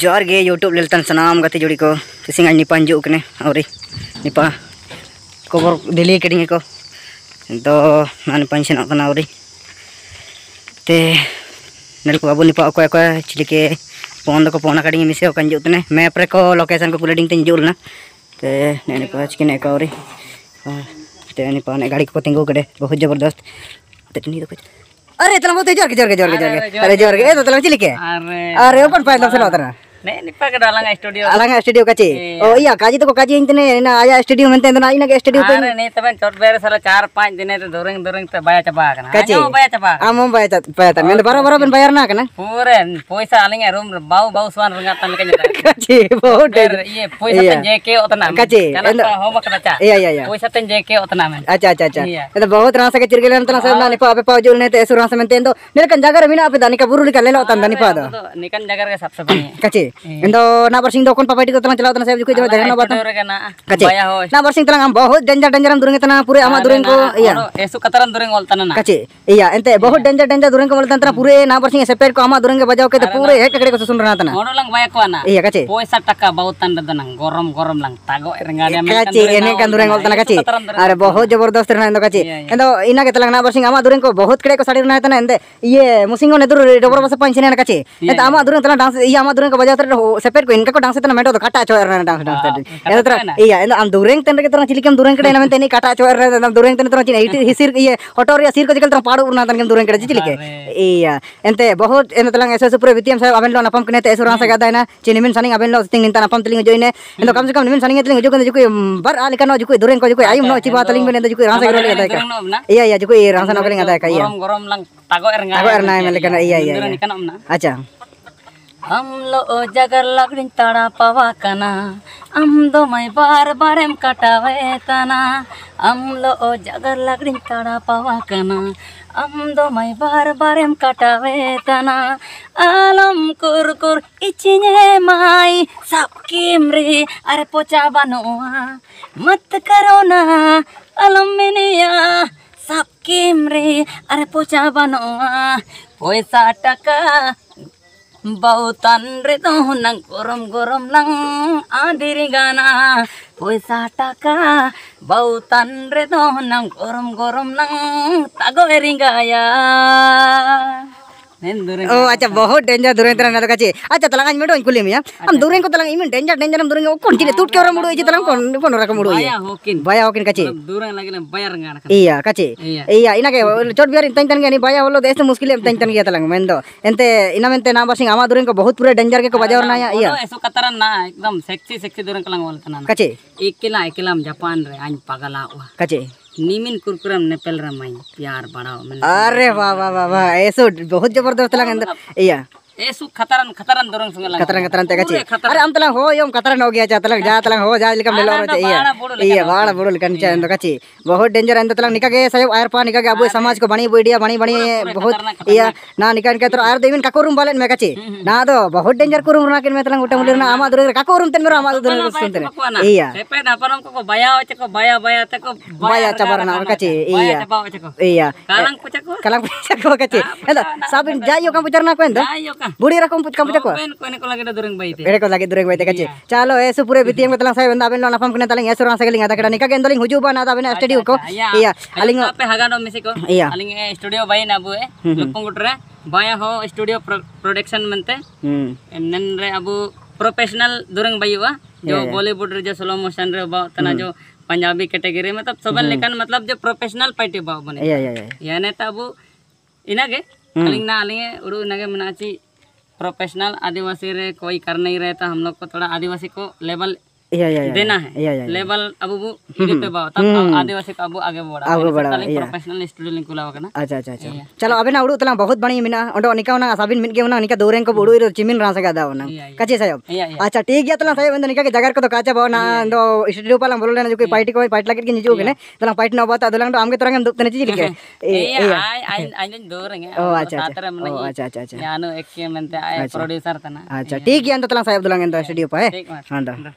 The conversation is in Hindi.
ᱡᱚᱦᱟᱨ ᱜᱮ ᱤᱭᱩᱴᱩᱵ ᱞᱮᱞᱛᱟᱱ ᱥᱟᱱᱟᱢ ᱜᱟᱛᱮ ᱡᱩᱲᱤ ᱠᱚ ᱛᱤᱥᱤᱝ ᱟᱹᱧ ᱱᱤᱯᱟᱧ ᱡᱩᱜ ᱠᱟᱱᱟ ᱟᱹᱣᱨᱤ ᱱᱤᱯᱟ ᱠᱚᱵᱚᱨ ᱫᱮᱞᱤ ᱠᱟᱹᱰᱤᱧ ᱠᱚ ᱫᱚ ᱱᱟᱱ ᱯᱟᱧ ᱥᱮᱱᱚᱜ ᱠᱟᱱᱟ ᱟᱹᱣᱨᱤ ᱛᱮ ᱱᱮᱞ ᱠᱚ ᱟᱵᱚ ᱱᱤᱯᱟ ᱚᱠᱚᱭ ᱚᱠᱚᱭ ᱪᱤᱞᱤ ᱠᱮ ᱯᱚᱱ ᱫᱚ ᱠᱚ ᱯᱚᱱᱟ ᱠᱟᱹᱰᱤᱧ ᱢᱤᱥᱮ ᱚᱠᱟᱧ ᱡᱩᱜ ᱠᱟᱱᱟ ᱢᱮᱯ ᱨᱮ ᱠᱚ ᱞᱳᱠᱮᱥᱚᱱ ᱠᱚ ᱠᱩᱞᱟᱹᱰᱤᱧ ᱛᱤᱧ ᱡᱩᱜ ᱞᱮᱱᱟ ᱛᱮ ᱱᱮ ᱱᱤᱯᱟ ᱪᱤᱠᱤᱱ ᱮ ᱠᱚ ᱟᱹᱣᱨᱤ ᱛᱮ निपान गाड़ी को तिंगो कड़े बहुत जबरदस्त तटनी तो कुछ अरे तलम तो जोर के जोर के जोर के जोर के अरे जोर के ए तो तलम चिलिके अरे अरे ओपन पाइप तलम से लौटना ಅಲಂಗ ಸ್ಟುಡಿಯೋ ಅಲಂಗ ಸ್ಟುಡಿಯೋ ಕಚಿ ಓ ಇಯ ಕಾಜಿ ತಕೋ ಕಾಜಿ ಇಂತನೆ ನಾ ಆಯಾ ಸ್ಟುಡಿಯೋ ಮಂತೆ ನಾ ಇನಗೆ ಸ್ಟುಡಿಯೋ ತೆ ಅರೆ ನೀ ತಬನ್ ಚೋಟ್ ಬೇರೆ ಸಲ 4 5 ದಿನ ತೆ ದೊರಂಗ್ ದೊರಂಗ್ ತೆ ಬಾಯ ಚಬಾ ಕನ ಕಚಿ ಬಾಯ ಚಬಾ ಆ ಮೊ ಬಾಯ ತ ಬಾಯ ತ ಮೆಂದ ಬರ ಬರ ಬನ್ ಬಾಯರ್ ನಾ ಕನ ಪೂರೆ ಪೈಸಾ ಅಲಂಗ ರೂಮ್ ಬಾವು ಬಾವು ಸ್ವಾನ್ ರಂಗ ತನ್ ಕನೆ ಕಚಿ ಬಹು ಡೇರ್ ಇಯ ಪೈಸಾ ತೆ ಜೇಕೆ ಒತನ ಕಚಿ ಎಂದ ಹೋಮಕ ಬಚಾ ಇಯ ಇಯ ಇಯ ಪೈಸಾ ತೆ ಜೇಕೆ ಒತನ ಮೆನ್ ಅಚಾ ಅಚಾ ಅಚಾ ಎಂದ ಬಹುತ್ ರಾಸ ಕೆ ಚಿರ್ಗೆಲೆ ಅಂತ ಸಾ ನಾ ನಿಪಾ ಅಪೆ ಪಾವ ಜುಲ್ ನೆ ತೆ ಎಸು ರಾಸ ಮೆಂತೆ ಎಂದೋ ನಿಲ್ಕನ್ ಜಾಗರ ವಿನಾ ಅಪೆ ದನಿಕ ಬುರುಲಿ ಕಲ್ಲೆಲ ಒತನ ದನಿಪಾ ದ ನಿಕನ್ ಜಾಗರ ಗೆ ಸಬ್ಸೆ ಬನಿ ಕಚಿ Eh. endo nabar sing dokon papai dikot telang celautan saya juga jalan dari nabar kace nabar sing telang am bahut danger danger am durung tanah pure ama durung ko iya esok kataran durung ol tanah kace iya ente bahut iya. danger danger durung ko ol tanah pure nabar sing seper ko ama durung ke bajau ke pure nah. ek kade ko susun rana tanah ono lang ko wana nah. iya kace poisa sataka bahut tanda tanah gorom gorom lang tago rengade am kace ene kan durung ol tanah nah, kace are bahut जबरदस्त रहना endo kace endo ina ke telang nabar sing ama durung ko bahut kade ko sari rana tanah ende iye musingo nedur dobar basa panchine na kace iya, ente ama durung tanah dance iya ama durung iya, ko bajau ಸೆಪೇಟ್ ಇನ್ಕೋ ಡಾನ್ಸ್ ಇತ್ತು ಮೆಟೋ ಕಟ ಹಚ್ಚೋ ಡಾನ್ಸ್ ಡಾನ್ಸ್ ಏನತ್ರ ಈಗ ಆಮ್ ದೂರೇಂಗ್ ತನ ಗೆ ತರ ಚಿಲಿಕಂ ದೂರೇಂಗ್ ಕಡೆ ನಮಂತೆ ನೀ ಕಟ ಹಚ್ಚೋ ನಮ್ ದೂರೇಂಗ್ ತನ ತರ ಚಿನ ಇಟಿ ಹಿಸಿರ್ ಈ ಹೊಟೋ ರಿಯ ಸಿರ್ ಕಜಕಲ್ ತರ ಪಾಡು ಉರ್ನ ತನ ದೂರೇಂಗ್ ಕಡೆ ಚಿಲಿಕೆ ಈಗ ಎಂತೆ ಬಹುತ್ ಏನ ತಲಂಗ ಎಸ್ ಎಸ್ ಪುರ ವಿತ್ಯಂ ಸಾಹೇಬ್ ಅವೆನ್ ಲೋ ನಪಂ ಕನೆ ತೆ ಎಸುರ ಸಗ ದೈನ ಚಿನಿ ಮಿನ್ ಸನಿಂಗ್ ಅವೆನ್ ಲೋ ತಿಂಗ್ ನಿಂತ ನಪಂ ತಲಿಂಗ್ ಜೋಯಿನೆ ಎಂದ ಕಮ್ ಸೆ ಕಮ್ ನಿಮಿನ್ ಸನಿಂಗ್ ತಲಿಂಗ್ ಜೋಕನ್ ಜೋಕು ಬರ್ ಆ ಲಿಕನೋ ಜೋಕು ದೂರೇಂಗ್ ಕೋ ಜೋಕು ಐಮ್ ನೋ ಚಿಬಾ ತಲಿಂಗ್ ಬೆನ್ ಜೋಕು ರಾಸ ಗರೋ ಲಗಾ ದೈಕ ಇಯಾ ಇಯಾ ಜೋಕು ಈ ರಾಸ ನೋ ಕಲಿಂಗ್ ದೈಕ ಇಯಾ ಗರಂ ಗರಂ ಲಂಗ್ ತಗೋ ಎರ್ನಾ ತಗೋ ಎರ್ನಾ ಮೆಲಕನ ಇಯಾ ಇಯಾ अच्छा ᱟᱢᱞᱚ ᱡᱟᱜᱟᱨ ᱞᱟᱜᱲᱤᱧ ᱛᱟᱲᱟᱯᱟᱣᱟ ᱠᱟᱱᱟ ᱟᱢ ᱫᱚ ᱢᱟᱭ ᱵᱟᱨ ᱵᱟᱨᱮᱢ ᱠᱟᱴᱟᱣᱮ ᱛᱟᱱᱟ ᱟᱢᱞᱚ ᱡᱟᱜᱟᱨ ᱞᱟᱜᱲᱤᱧ ᱛᱟᱲᱟᱯᱟᱣᱟ ᱠᱟᱱᱟ ᱟᱢ ᱫᱚ ᱢᱟᱭ ᱵᱟᱨ ᱵᱟᱨᱮᱢ ᱠᱟᱴᱟᱣᱮ ᱛᱟᱱᱟ ᱟᱞᱚᱢ ᱠᱩᱨᱠᱩᱨ ᱤᱪᱤᱧᱮ ᱢᱟᱭ ᱥᱟᱵ ᱠᱤᱢ ᱨᱮ ᱟᱨ ᱯᱚᱪᱟ ᱵᱟᱹᱱᱩᱜᱼᱟ ᱢᱟᱛ ᱠᱟᱨᱚᱱᱟ ᱟᱞᱚᱢ ᱢᱮᱱᱮᱭᱟ ᱥᱟᱵ ᱠᱤᱢ ᱨᱮ ᱟᱨ ᱯᱚᱪᱟ ᱵᱟᱹᱱᱩᱜᱼᱟ ᱯᱚᱭᱥᱟ ᱴᱟᱠᱟ bautan rito nang gorom gorom lang adiri gana Puisa taka bautan rito nang gorom gorom lang tago eringaya अच्छा बहुत डेंजर दुरें अच्छा तलांग आज मेटो इनको को तलांग इमें डेंजर डेंजर के तलांग इना चोट है तलांग इना को बहुत पूरे डेंजर के बजा ना एकदम सेक्सी सेक्सी कलांग कचे जापान पगला नीमिन कुरकुरम नेपेल रमाई प्यार बड़ा अरे वाह वाह वाह वाह ऐसो बहुत जबरदस्त लगा अंदर हाँ, मतलब या खतरन खतरन खतरन खतरन हो खतरन हो गया तलंग जा तलंग हो जा रे ये ये चा बहुत डेंजर endo तलंग निका गए आयर पा गए समाज को बणी बुडिया बणी बहुत ये ना निका निका तो आयर देविन हम्म, हम्म। ना तो बहुत डेंजर को रूम राकिन तलंग उटा मुले ना आमा मेरा आमा सुनते तो ये तो ना परम को बाया को बाया बाया बाया चबर ना ये ये पुचको पुचको हेलो का पुचरना को का बुढ़ी रकम पुछ कम को कोने को लगे दुरंग बाई एड़े को लगे दुरंग बाई काचे चलो एसु पूरे बीतीम मतला साहेब बंदा बेन लना फम कने तलिंग एसु रासे लिंग आदा निका गेन दलिंग हुजु बना दाबेन स्टडी को या अलिंग पे हगानो मिसी को या अलिंग स्टूडियो बाई ना बुए लुपुंगुटरे बाया हो स्टूडियो प्रोडक्शन मनते नन रे अब प्रोफेशनल दुरंग बाईवा जो बॉलीवुड रे जो स्लो मोशन रे बा तना जो पंजाबी कैटेगरी मतलब सबन लेकिन मतलब जो प्रोफेशनल पार्टी बाव बने या या या यानी तब इनागे अलिंग ना अलिंग उड़ू इनागे मनाची प्रोफेशनल आदिवासी रहे कोई कर नहीं रहता तो हम लोग को थोड़ा आदिवासी को लेवल या, या, देना है लेवल अब वो पे हम्म। आदिवासी का अब आगे बढ़ा आगे बढ़ा प्रोफेशनल अच्छा अच्छा अच्छा चलो अबे ना तला बहुत बड़ी मिना ओंडो निका उना साबिन मिट के उना निका दोरें को उड़ू चिमिन रासा का साहब अच्छा ठीक गया तला साहब निका के को तो काचा ना स्टूडियो तो पाला बोल लेना जो कोई पार्टी को पार्टी लगत के निजो गने तला तो पार्टी ना बता दलंग तो आम के तरंग दुख तने तो चीज लिखे ए आई आई ओ अच्छा अच्छा।, अच्छा अच्छा अच्छा यानो एक के प्रोड्यूसर तना अच्छा, अच्छा ठीक गया तला साहब दलंग स्टूडियो पे हां दा